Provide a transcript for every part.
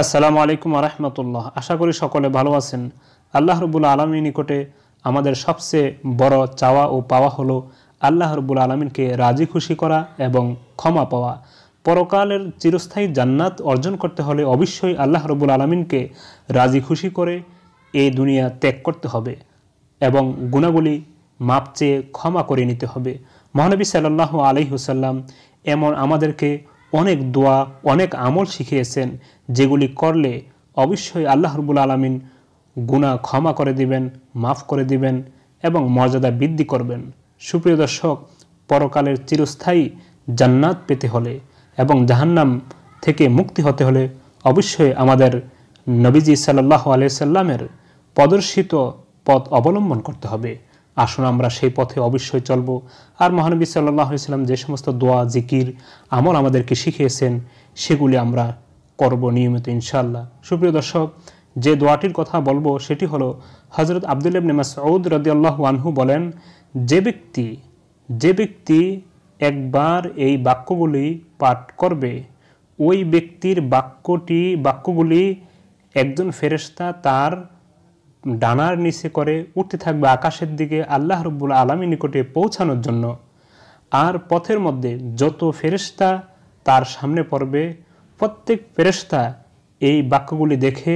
আসসালামু আলাইকুম আহমতুল্লাহ আশা করি সকলে ভালো আছেন আল্লাহ রবুল আলমীর নিকটে আমাদের সবচেয়ে বড় চাওয়া ও পাওয়া হলো আল্লাহ রবুল আলমিনকে রাজি খুশি করা এবং ক্ষমা পাওয়া পরকালের চিরস্থায়ী জান্নাত অর্জন করতে হলে অবশ্যই আল্লাহ রবুল আলমিনকে রাজি খুশি করে এই দুনিয়া ত্যাগ করতে হবে এবং গুণাগুলি মাপ চেয়ে ক্ষমা করে নিতে হবে মহানবী সাল্লাহ আলহিহসাল্লাম এমন আমাদেরকে অনেক দোয়া অনেক আমল শিখিয়েছেন যেগুলি করলে অবশ্যই আল্লাহ রবুল আলমিন গুণা ক্ষমা করে দিবেন মাফ করে দিবেন এবং মর্যাদা বৃদ্ধি করবেন সুপ্রিয় দর্শক পরকালের চিরস্থায়ী জান্নাত পেতে হলে এবং জাহান্নাম থেকে মুক্তি হতে হলে অবশ্যই আমাদের নবীজি সাল্লাহ আলিয়া সাল্লামের প্রদর্শিত পথ অবলম্বন করতে হবে আসুন আমরা সেই পথে অবশ্যই চলব আর মহানবী সাল্লাহ ইসলাম যে সমস্ত দোয়া জিকির আমল আমাদেরকে শিখিয়েছেন সেগুলি আমরা করব নিয়মিত ইনশাল্লাহ সুপ্রিয় দর্শক যে দোয়াটির কথা বলবো সেটি হলো হজরত আবদুল্লাবনে মাসউদ রদিয়াল্লাহ আনহু বলেন যে ব্যক্তি যে ব্যক্তি একবার এই বাক্যগুলি পাঠ করবে ওই ব্যক্তির বাক্যটি বাক্যগুলি একজন ফেরেস্তা তার ডানার নিচে করে উঠতে থাকবে আকাশের দিকে আল্লাহ রব্বুল আলমী নিকটে পৌঁছানোর জন্য আর পথের মধ্যে যত ফেরেস্তা তার সামনে পড়বে প্রত্যেক ফেরেস্তা এই বাক্যগুলি দেখে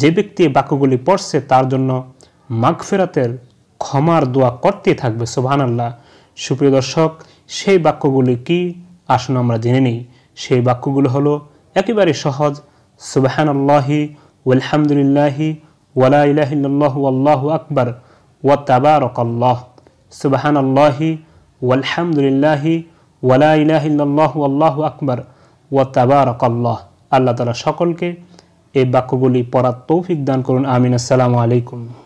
যে ব্যক্তি এই বাক্যগুলি পড়ছে তার জন্য মাগফেরাতের ক্ষমার দোয়া করতে থাকবে সোভান আল্লাহ সুপ্রিয় দর্শক সেই বাক্যগুলি কি আসন আমরা জেনে নিই সেই বাক্যগুলো হলো একেবারে সহজ সুবাহান আল্লাহি আলহামদুলিল্লাহি ওয়ালা ইলাহিল্লাহ আল্লাহ আকবর ওয়া তাবারক আল্লাহ সুবাহান আল্লাহি ওয়ালহামদুলিল্লাহি ওয়ালা ইলাহিল্লাহ আল্লাহ আকবর ওয়া তাবারক আল্লাহ আল্লাহ তালা সকলকে এই বাক্যগুলি পড়ার তৌফিক দান করুন আমিন আসসালামু আলাইকুম